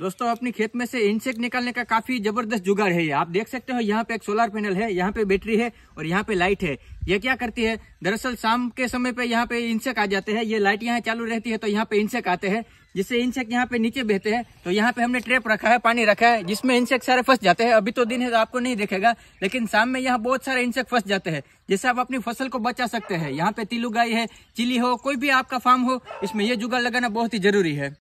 दोस्तों अपने खेत में से इंसेक्ट निकालने का काफी जबरदस्त जुगाड़ है ये आप देख सकते हो यहाँ पे एक सोलर पैनल है यहाँ पे बैटरी है और यहाँ पे लाइट है ये क्या करती है दरअसल शाम के समय पे यहाँ पे इंसेक्ट आ जाते हैं ये लाइट यहाँ चालू रहती है तो यहाँ पे इंसेक्ट आते हैं जिससे इंसेक्ट यहाँ पे नीचे बहते हैं तो यहाँ पे हमने ट्रेप रखा है पानी रखा है जिसमें इंसेक्ट सारे फंस जाते हैं अभी तो दिन है तो आपको नहीं देखेगा लेकिन शाम में यहाँ बहुत सारे इंसेक्ट फंस जाते हैं जिससे आप अपनी फसल को बचा सकते हैं यहाँ पे तिलू गाय है चिली हो कोई भी आपका फार्म हो इसमें यह जुगाड़ लगाना बहुत ही जरूरी है